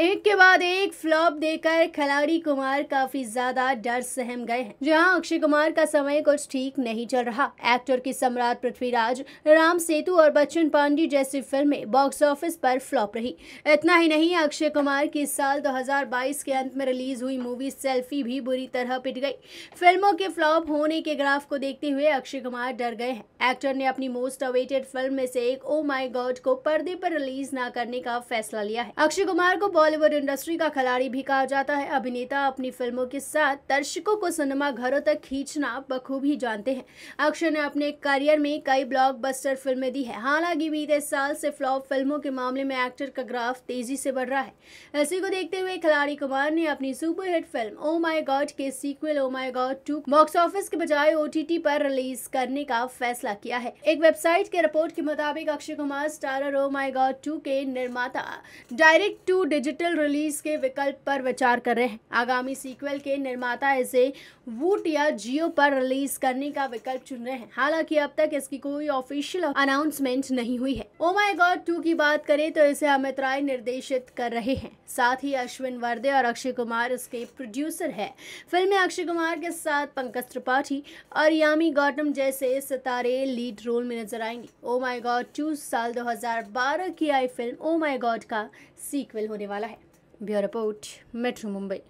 एक के बाद एक फ्लॉप देकर खिलाड़ी कुमार काफी ज्यादा डर सहम गए हैं जहां अक्षय कुमार का समय कुछ ठीक नहीं चल रहा एक्टर के सम्राट पृथ्वीराज राम सेतु और बच्चन पांडे जैसी फिल्में बॉक्स ऑफिस पर फ्लॉप रही इतना ही नहीं अक्षय कुमार की साल 2022 के अंत में रिलीज हुई मूवी सेल्फी भी बुरी तरह पिट गई फिल्मों के फ्लॉप होने के ग्राफ को देखते हुए अक्षय कुमार डर गए हैं एक्टर ने अपनी मोस्ट अवेटेड फिल्म में से एक ओ माई गॉड को पर्दे पर रिलीज न करने का फैसला लिया है अक्षय कुमार को बॉलीवुड इंडस्ट्री का खिलाड़ी भी कहा जाता है अभिनेता अपनी फिल्मों के साथ दर्शकों को सिनेमा घरों तक खींचना बखूबी जानते हैं अक्षय ने अपने करियर में कई ब्लॉकबस्टर फिल्में दी है हालांकि बीते साल से फ्लॉप फिल्मों के मामले में एक्टर का ग्राफ तेजी से बढ़ रहा है इसी को देखते हुए खिलाड़ी कुमार ने अपनी superhit film Oh My God के sequel Oh My God two box office के बजाय ओ पर रिलीज करने का फैसला किया है एक वेबसाइट के रिपोर्ट के मुताबिक Akshay Kumar starrer Oh My God two के निर्माता direct to digital digital release के विकल्प पर विचार कर रहे हैं आगामी सीक्वल के निर्माता इसे वूट या जियो पर रिलीज करने का विकल्प चुन रहे हैं हालांकि अब तक इसकी कोई ऑफिशियल अनाउंसमेंट नहीं हुई है ओ माई गॉड टू की बात करें तो इसे अमित राय निर्देशित कर रहे हैं साथ ही अश्विन वर्दे और अक्षय कुमार इसके प्रोड्यूसर है फिल्म में अक्षय कुमार के साथ पंकज त्रिपाठी और यामी गौतम जैसे सितारे लीड रोल में नजर आएंगे ओ माई गॉड टू साल दो की आई फिल्म ओ माई गॉड का सीक्वल होने वाला ब्यूरो मेट्रो मुंबई